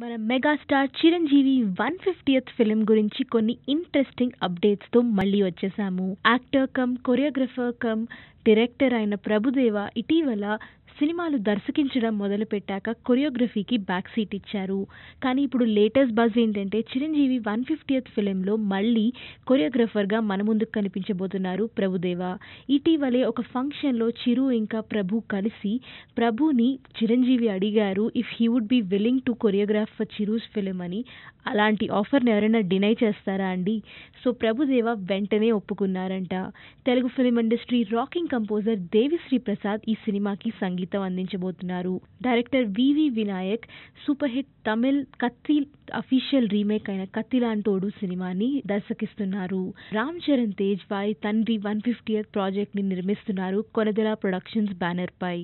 మన megastar Chiranjeevi one fiftieth film గురించి కొన్ని ఇంట్రెస్టింగ్ అప్డేట్స్తో మళ్ళీ వచ్చేసాము actor cum choreographer cum director అయిన ప్రభుదేవ ఇటీవల సినిమాలు దర్శకించడం మొదలుపెట్టాక కొరియోగ్రఫీకి బ్యాక్ సీట్ ఇచ్చారు కానీ ఇప్పుడు లేటెస్ట్ బజ్ ఏంటంటే చిరంజీవి వన్ ఫిఫ్టీఎత్ ఫిలింలో మళ్ళీ కొరియోగ్రఫర్గా మన ముందుకు కనిపించబోతున్నారు ప్రభుదేవ ఇటీవలే ఒక ఫంక్షన్లో చిరు ఇంకా ప్రభు కలిసి ప్రభుని చిరంజీవి అడిగారు if he would be willing to choreograph for Chiru's film అని అలాంటి ఆఫర్ని ఎవరైనా డినై చేస్తారా అండి సో ప్రభుదేవ వెంటనే ఒప్పుకున్నారంట Telugu film industry rocking composer Devi Sri Prasad ఈ సినిమాకి సంగీతం అందించబోతున్నారు డైరెక్టర్ వివి వినాయక్ సూపర్ హిట్ తమిళ్ కత్తి అఫీషియల్ రీమేక్ అయిన కత్తిలాంటోడు సినిమాని దర్శకిస్తున్నారు రామ్ చరణ్ తేజ్ వారి తండ్రి వన్ ఫిఫ్టీ ప్రాజెక్ట్ ని నిర్మిస్తున్నారు కొనదెల ప్రొడక్షన్స్ బ్యానర్ పై